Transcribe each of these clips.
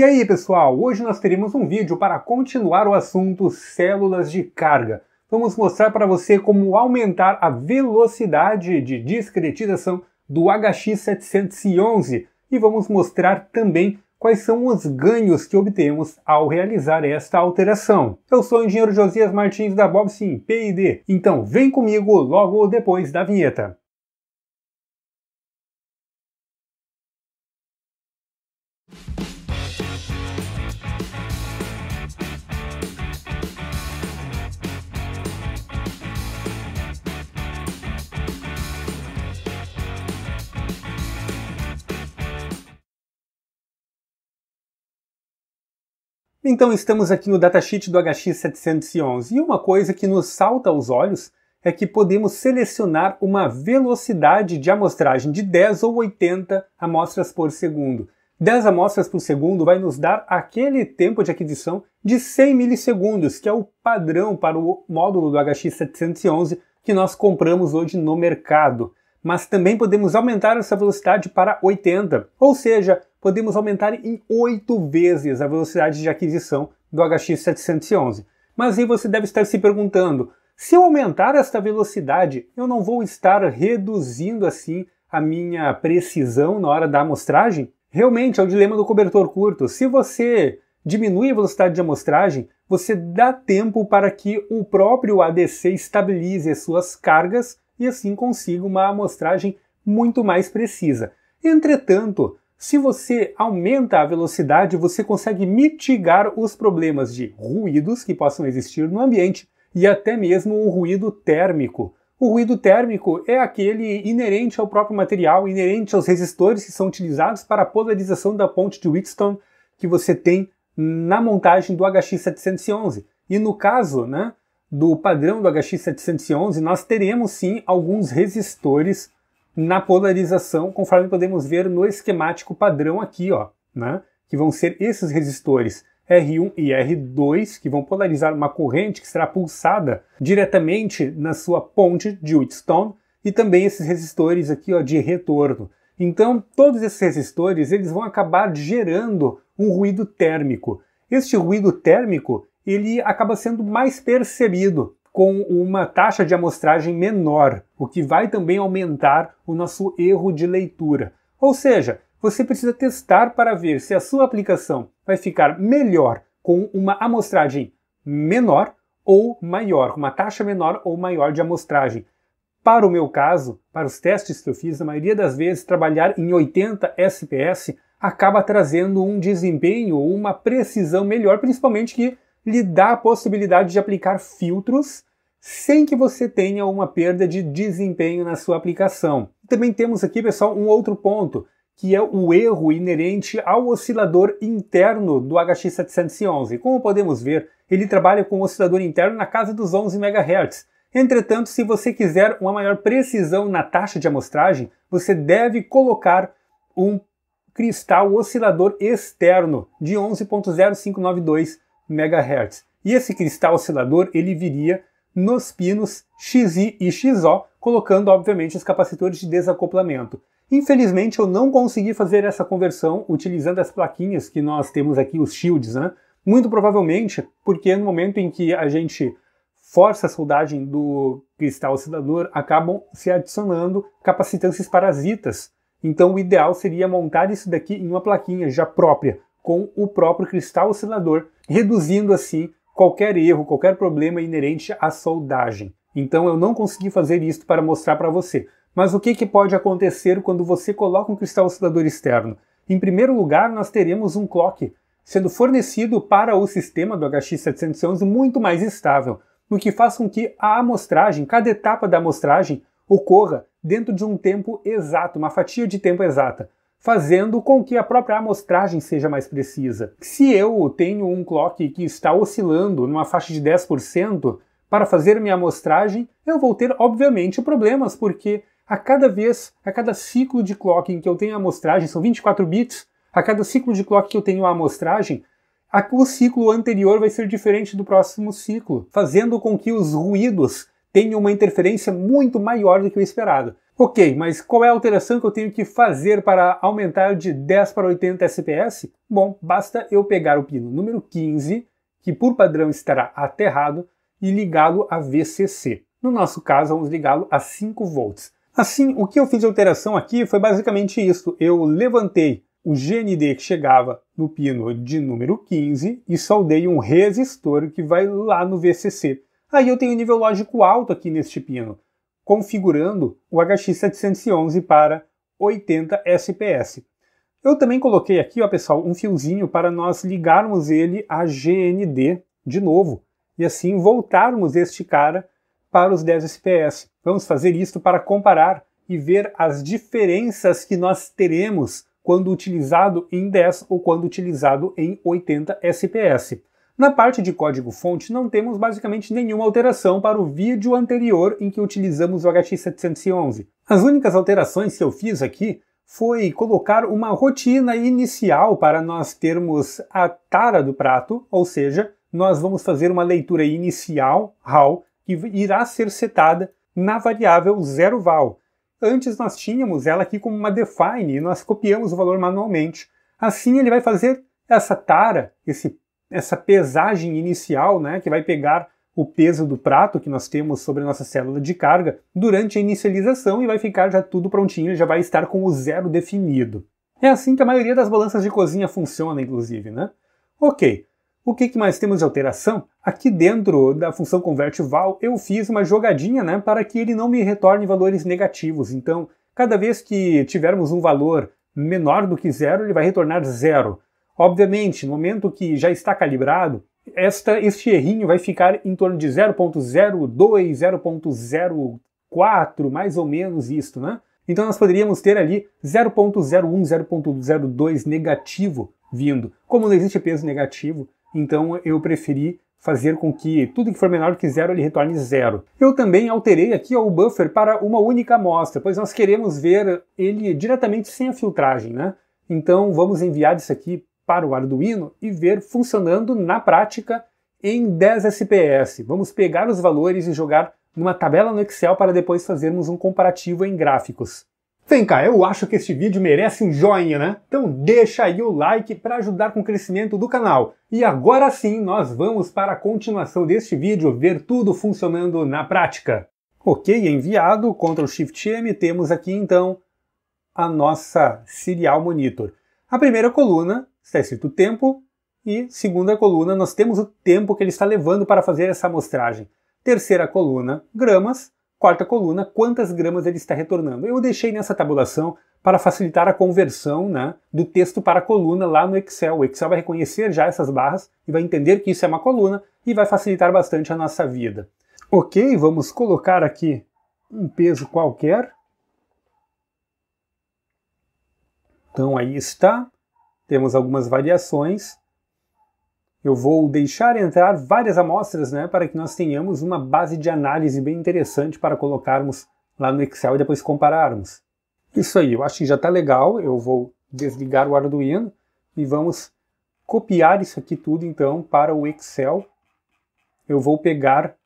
E aí pessoal, hoje nós teremos um vídeo para continuar o assunto células de carga. Vamos mostrar para você como aumentar a velocidade de discretização do HX711 e vamos mostrar também quais são os ganhos que obtemos ao realizar esta alteração. Eu sou o engenheiro Josias Martins da Bobsim P&D, então vem comigo logo depois da vinheta. Então estamos aqui no datasheet do HX711 e uma coisa que nos salta aos olhos é que podemos selecionar uma velocidade de amostragem de 10 ou 80 amostras por segundo. 10 amostras por segundo vai nos dar aquele tempo de aquisição de 100 milissegundos, que é o padrão para o módulo do HX711 que nós compramos hoje no mercado. Mas também podemos aumentar essa velocidade para 80, ou seja, podemos aumentar em 8 vezes a velocidade de aquisição do HX 711. Mas aí você deve estar se perguntando, se eu aumentar esta velocidade, eu não vou estar reduzindo assim a minha precisão na hora da amostragem? Realmente é o dilema do cobertor curto. Se você diminui a velocidade de amostragem, você dá tempo para que o próprio ADC estabilize as suas cargas e assim consiga uma amostragem muito mais precisa. Entretanto, se você aumenta a velocidade, você consegue mitigar os problemas de ruídos que possam existir no ambiente e até mesmo o ruído térmico. O ruído térmico é aquele inerente ao próprio material, inerente aos resistores que são utilizados para a polarização da ponte de Wheatstone que você tem na montagem do HX711. E no caso né, do padrão do HX711, nós teremos sim alguns resistores na polarização, conforme podemos ver no esquemático padrão aqui, ó, né? que vão ser esses resistores R1 e R2 que vão polarizar uma corrente que será pulsada diretamente na sua ponte de Wheatstone e também esses resistores aqui ó, de retorno. Então, todos esses resistores eles vão acabar gerando um ruído térmico. Este ruído térmico ele acaba sendo mais percebido com uma taxa de amostragem menor, o que vai também aumentar o nosso erro de leitura. Ou seja, você precisa testar para ver se a sua aplicação vai ficar melhor com uma amostragem menor ou maior, uma taxa menor ou maior de amostragem. Para o meu caso, para os testes que eu fiz, na maioria das vezes trabalhar em 80 SPS acaba trazendo um desempenho, uma precisão melhor, principalmente que lhe dá a possibilidade de aplicar filtros sem que você tenha uma perda de desempenho na sua aplicação. Também temos aqui, pessoal, um outro ponto, que é o erro inerente ao oscilador interno do HX711. Como podemos ver, ele trabalha com um oscilador interno na casa dos 11 MHz. Entretanto, se você quiser uma maior precisão na taxa de amostragem, você deve colocar um cristal oscilador externo de 11.0592 MHz. E esse cristal oscilador ele viria nos pinos XI e XO, colocando obviamente os capacitores de desacoplamento. Infelizmente eu não consegui fazer essa conversão utilizando as plaquinhas que nós temos aqui, os shields, né? Muito provavelmente porque no momento em que a gente força a soldagem do cristal oscilador acabam se adicionando capacitâncias parasitas. Então o ideal seria montar isso daqui em uma plaquinha já própria, com o próprio cristal oscilador, reduzindo assim qualquer erro, qualquer problema inerente à soldagem. Então eu não consegui fazer isso para mostrar para você. Mas o que, que pode acontecer quando você coloca um cristal oscilador externo? Em primeiro lugar, nós teremos um clock sendo fornecido para o sistema do HX711 muito mais estável, no que faz com que a amostragem, cada etapa da amostragem, ocorra dentro de um tempo exato, uma fatia de tempo exata fazendo com que a própria amostragem seja mais precisa. Se eu tenho um clock que está oscilando numa faixa de 10% para fazer minha amostragem, eu vou ter, obviamente, problemas, porque a cada vez, a cada ciclo de clock em que eu tenho a amostragem, são 24 bits, a cada ciclo de clock que eu tenho a amostragem, o ciclo anterior vai ser diferente do próximo ciclo, fazendo com que os ruídos tenham uma interferência muito maior do que o esperado. Ok, mas qual é a alteração que eu tenho que fazer para aumentar de 10 para 80 SPS? Bom, basta eu pegar o pino número 15, que por padrão estará aterrado, e ligá-lo a VCC. No nosso caso, vamos ligá-lo a 5 volts. Assim, o que eu fiz de alteração aqui foi basicamente isso. Eu levantei o GND que chegava no pino de número 15 e soldei um resistor que vai lá no VCC. Aí eu tenho um nível lógico alto aqui neste pino configurando o HX711 para 80 SPS. Eu também coloquei aqui, ó, pessoal, um fiozinho para nós ligarmos ele a GND de novo e assim voltarmos este cara para os 10 SPS. Vamos fazer isto para comparar e ver as diferenças que nós teremos quando utilizado em 10 ou quando utilizado em 80 SPS. Na parte de código-fonte, não temos basicamente nenhuma alteração para o vídeo anterior em que utilizamos o HX711. As únicas alterações que eu fiz aqui foi colocar uma rotina inicial para nós termos a tara do prato, ou seja, nós vamos fazer uma leitura inicial, RAW, que irá ser setada na variável 0 val. Antes nós tínhamos ela aqui como uma define e nós copiamos o valor manualmente. Assim ele vai fazer essa tara, esse essa pesagem inicial, né, que vai pegar o peso do prato que nós temos sobre a nossa célula de carga durante a inicialização e vai ficar já tudo prontinho, já vai estar com o zero definido. É assim que a maioria das balanças de cozinha funciona, inclusive, né? Ok, o que, que mais temos de alteração? Aqui dentro da função converte_val eu fiz uma jogadinha né, para que ele não me retorne valores negativos. Então, cada vez que tivermos um valor menor do que zero, ele vai retornar zero. Obviamente, no momento que já está calibrado, esta, este errinho vai ficar em torno de 0.02, 0.04, mais ou menos isto, né? Então nós poderíamos ter ali 0.01, 0.02 negativo vindo. Como não existe peso negativo, então eu preferi fazer com que tudo que for menor que zero ele retorne zero. Eu também alterei aqui ó, o buffer para uma única amostra, pois nós queremos ver ele diretamente sem a filtragem, né? Então vamos enviar isso aqui para o Arduino e ver funcionando na prática em 10 SPS. Vamos pegar os valores e jogar numa tabela no Excel para depois fazermos um comparativo em gráficos. Vem cá, eu acho que este vídeo merece um joinha, né? Então deixa aí o like para ajudar com o crescimento do canal. E agora sim, nós vamos para a continuação deste vídeo ver tudo funcionando na prática. Ok, enviado, Ctrl Shift M, temos aqui então a nossa Serial Monitor. A primeira coluna está escrito tempo, e segunda coluna, nós temos o tempo que ele está levando para fazer essa amostragem. Terceira coluna, gramas. Quarta coluna, quantas gramas ele está retornando. Eu deixei nessa tabulação para facilitar a conversão né, do texto para coluna lá no Excel. O Excel vai reconhecer já essas barras e vai entender que isso é uma coluna e vai facilitar bastante a nossa vida. Ok, vamos colocar aqui um peso qualquer. Então aí está temos algumas variações. Eu vou deixar entrar várias amostras né, para que nós tenhamos uma base de análise bem interessante para colocarmos lá no Excel e depois compararmos. Isso aí, eu acho que já está legal. Eu vou desligar o Arduino e vamos copiar isso aqui tudo então para o Excel. Eu vou pegar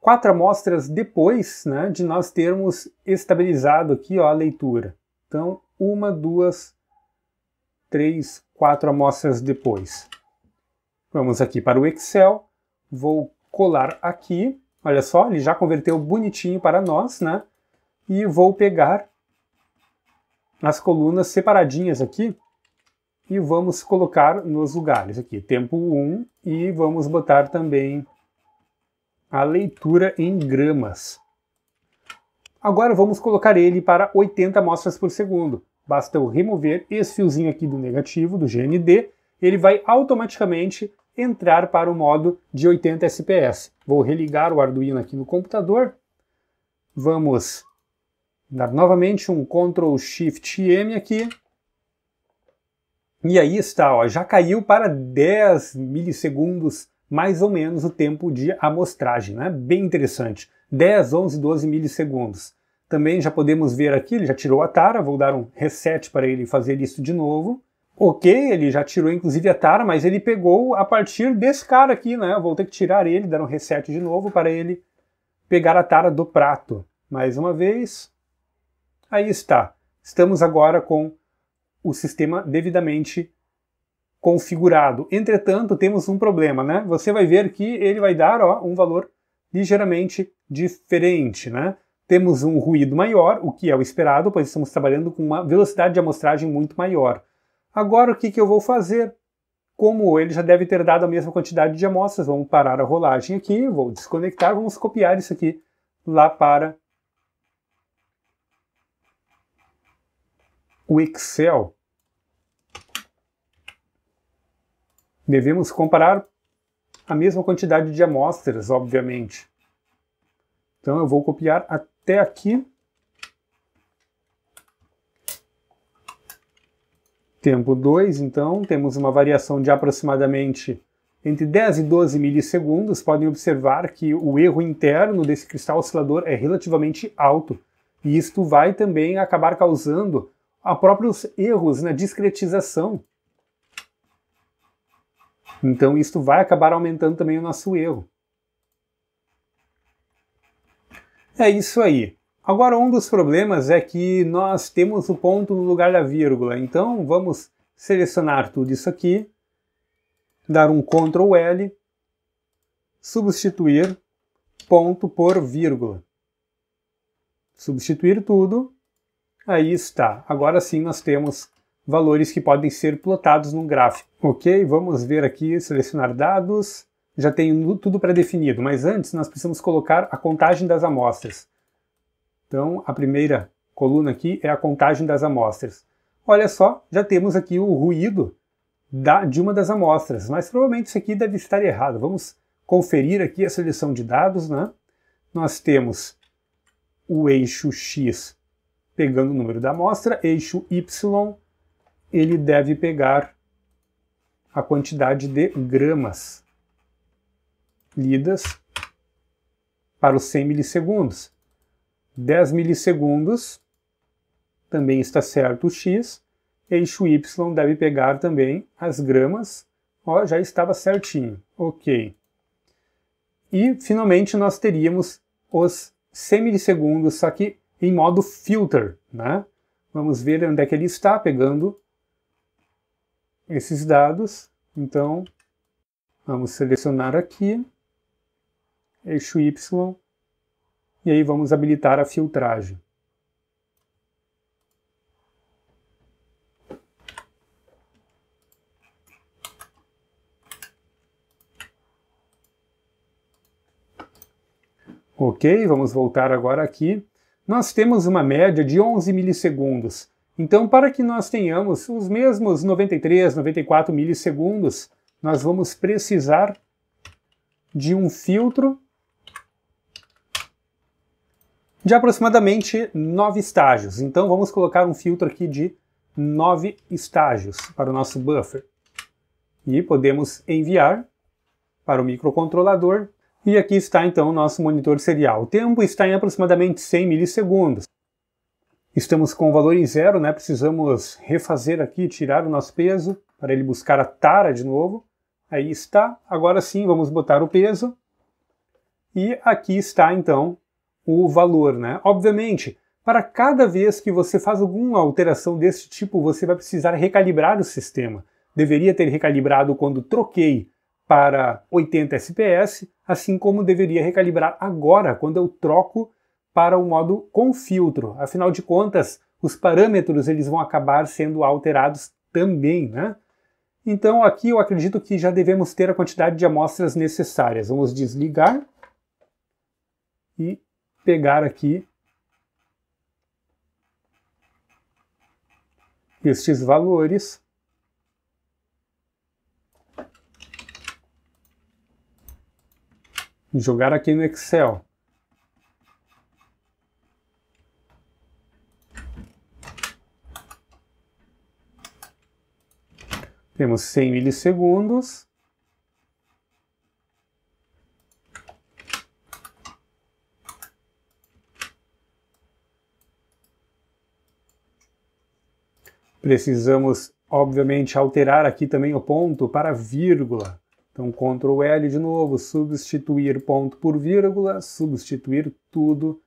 quatro amostras depois né, de nós termos estabilizado aqui ó, a leitura. Então, uma, duas, três, quatro amostras depois. Vamos aqui para o Excel, vou colar aqui, olha só, ele já converteu bonitinho para nós, né? E vou pegar as colunas separadinhas aqui e vamos colocar nos lugares aqui, tempo 1 e vamos botar também a leitura em gramas. Agora vamos colocar ele para 80 amostras por segundo. Basta eu remover esse fiozinho aqui do negativo, do GND, ele vai automaticamente entrar para o modo de 80 SPS. Vou religar o Arduino aqui no computador. Vamos dar novamente um Ctrl Shift M aqui. E aí está, ó, já caiu para 10 milissegundos, mais ou menos o tempo de amostragem, né? Bem interessante. 10, 11, 12 milissegundos. Também já podemos ver aqui, ele já tirou a tara, vou dar um reset para ele fazer isso de novo. Ok, ele já tirou inclusive a tara, mas ele pegou a partir desse cara aqui, né? Eu vou ter que tirar ele, dar um reset de novo para ele pegar a tara do prato. Mais uma vez. Aí está. Estamos agora com o sistema devidamente configurado. Entretanto, temos um problema, né? Você vai ver que ele vai dar ó, um valor ligeiramente diferente, né? Temos um ruído maior, o que é o esperado, pois estamos trabalhando com uma velocidade de amostragem muito maior. Agora o que, que eu vou fazer? Como ele já deve ter dado a mesma quantidade de amostras, vamos parar a rolagem aqui, vou desconectar, vamos copiar isso aqui lá para o Excel. Devemos comparar a mesma quantidade de amostras, obviamente. Então eu vou copiar a até aqui. Tempo 2, então, temos uma variação de aproximadamente entre 10 e 12 milissegundos. Podem observar que o erro interno desse cristal oscilador é relativamente alto. E isto vai também acabar causando a próprios erros na discretização. Então, isto vai acabar aumentando também o nosso erro. É isso aí. Agora, um dos problemas é que nós temos o ponto no lugar da vírgula, então vamos selecionar tudo isso aqui, dar um Ctrl L, substituir ponto por vírgula. Substituir tudo, aí está. Agora sim nós temos valores que podem ser plotados num gráfico. Ok, vamos ver aqui, selecionar dados, já tenho tudo pré-definido, mas antes nós precisamos colocar a contagem das amostras. Então, a primeira coluna aqui é a contagem das amostras. Olha só, já temos aqui o ruído da, de uma das amostras, mas provavelmente isso aqui deve estar errado. Vamos conferir aqui a seleção de dados. Né? Nós temos o eixo X pegando o número da amostra, eixo Y ele deve pegar a quantidade de gramas lidas para os 100 milissegundos. 10 milissegundos também está certo o x, eixo y deve pegar também as gramas, ó, já estava certinho, ok. E finalmente nós teríamos os 100 milissegundos, só que em modo filter, né? Vamos ver onde é que ele está pegando esses dados. Então, vamos selecionar aqui eixo Y, e aí vamos habilitar a filtragem. Ok, vamos voltar agora aqui. Nós temos uma média de 11 milissegundos. Então, para que nós tenhamos os mesmos 93, 94 milissegundos, nós vamos precisar de um filtro de aproximadamente nove estágios. Então vamos colocar um filtro aqui de nove estágios para o nosso buffer. E podemos enviar para o microcontrolador. E aqui está então o nosso monitor serial. O tempo está em aproximadamente 100 milissegundos. Estamos com o valor em zero, né? precisamos refazer aqui, tirar o nosso peso para ele buscar a tara de novo. Aí está. Agora sim, vamos botar o peso. E aqui está então o valor, né? Obviamente, para cada vez que você faz alguma alteração desse tipo, você vai precisar recalibrar o sistema. Deveria ter recalibrado quando troquei para 80 SPS, assim como deveria recalibrar agora quando eu troco para o modo com filtro. Afinal de contas, os parâmetros eles vão acabar sendo alterados também, né? Então aqui eu acredito que já devemos ter a quantidade de amostras necessárias. Vamos desligar e pegar aqui estes valores e jogar aqui no Excel. Temos 100 milissegundos. Precisamos, obviamente, alterar aqui também o ponto para vírgula. Então, Ctrl L de novo, substituir ponto por vírgula, substituir tudo.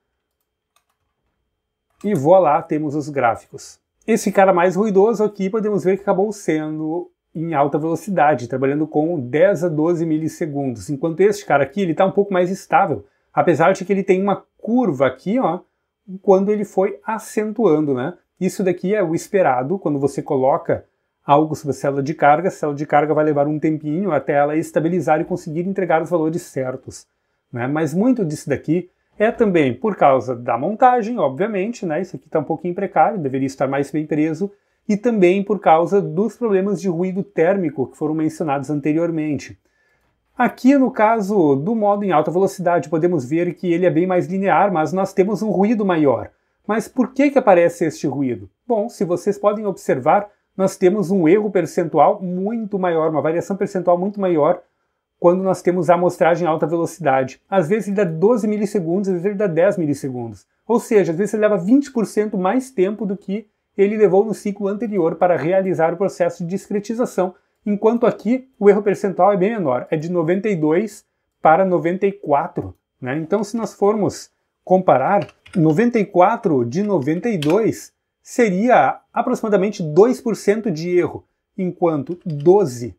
E voilá, temos os gráficos. Esse cara mais ruidoso aqui, podemos ver que acabou sendo em alta velocidade, trabalhando com 10 a 12 milissegundos. Enquanto este cara aqui, ele está um pouco mais estável, apesar de que ele tem uma curva aqui, ó, quando ele foi acentuando, né? Isso daqui é o esperado quando você coloca algo sobre a é célula de carga. A célula de carga vai levar um tempinho até ela estabilizar e conseguir entregar os valores certos. Né? Mas muito disso daqui é também por causa da montagem, obviamente, né? isso aqui está um pouquinho precário, deveria estar mais bem preso, e também por causa dos problemas de ruído térmico que foram mencionados anteriormente. Aqui no caso do modo em alta velocidade, podemos ver que ele é bem mais linear, mas nós temos um ruído maior. Mas por que, que aparece este ruído? Bom, se vocês podem observar, nós temos um erro percentual muito maior, uma variação percentual muito maior quando nós temos a amostragem em alta velocidade. Às vezes ele dá 12 milissegundos, às vezes ele dá 10 milissegundos. Ou seja, às vezes ele leva 20% mais tempo do que ele levou no ciclo anterior para realizar o processo de discretização, enquanto aqui o erro percentual é bem menor, é de 92 para 94. Né? Então, se nós formos comparar, 94 de 92 seria aproximadamente 2% de erro, enquanto 12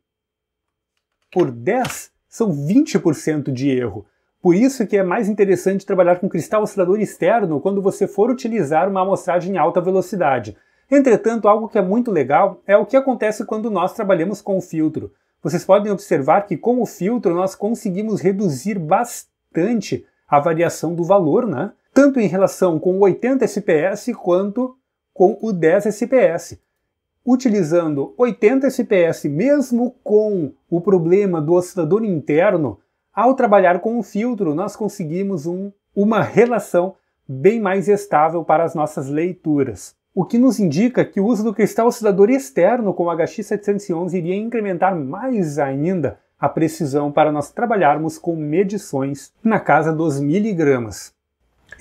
por 10 são 20% de erro. Por isso que é mais interessante trabalhar com cristal oscilador externo quando você for utilizar uma amostragem em alta velocidade. Entretanto, algo que é muito legal é o que acontece quando nós trabalhamos com o filtro. Vocês podem observar que com o filtro nós conseguimos reduzir bastante a variação do valor, né? tanto em relação com o 80 SPS quanto com o 10 SPS. Utilizando 80 SPS, mesmo com o problema do oscilador interno, ao trabalhar com o filtro, nós conseguimos um, uma relação bem mais estável para as nossas leituras. O que nos indica que o uso do cristal oscilador externo com o HX711 iria incrementar mais ainda a precisão para nós trabalharmos com medições na casa dos miligramas.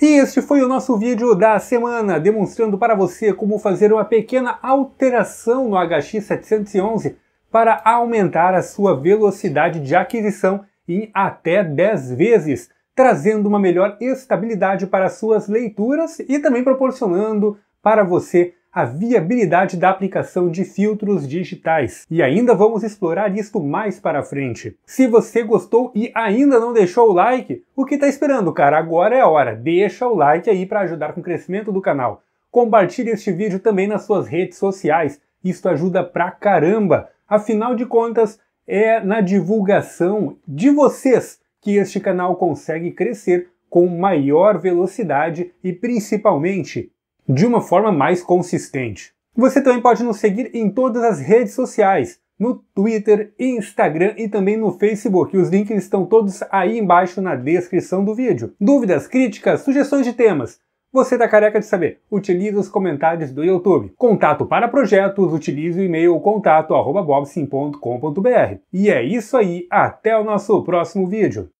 E este foi o nosso vídeo da semana, demonstrando para você como fazer uma pequena alteração no HX711 para aumentar a sua velocidade de aquisição em até 10 vezes, trazendo uma melhor estabilidade para suas leituras e também proporcionando para você a viabilidade da aplicação de filtros digitais. E ainda vamos explorar isto mais para frente. Se você gostou e ainda não deixou o like, o que está esperando, cara? Agora é a hora. Deixa o like aí para ajudar com o crescimento do canal. Compartilhe este vídeo também nas suas redes sociais. Isto ajuda pra caramba. Afinal de contas, é na divulgação de vocês que este canal consegue crescer com maior velocidade e principalmente de uma forma mais consistente. Você também pode nos seguir em todas as redes sociais, no Twitter, Instagram e também no Facebook. Os links estão todos aí embaixo na descrição do vídeo. Dúvidas, críticas, sugestões de temas? Você tá careca de saber? Utilize os comentários do YouTube. Contato para projetos, utilize o e-mail contato@bobsim.com.br. E é isso aí, até o nosso próximo vídeo.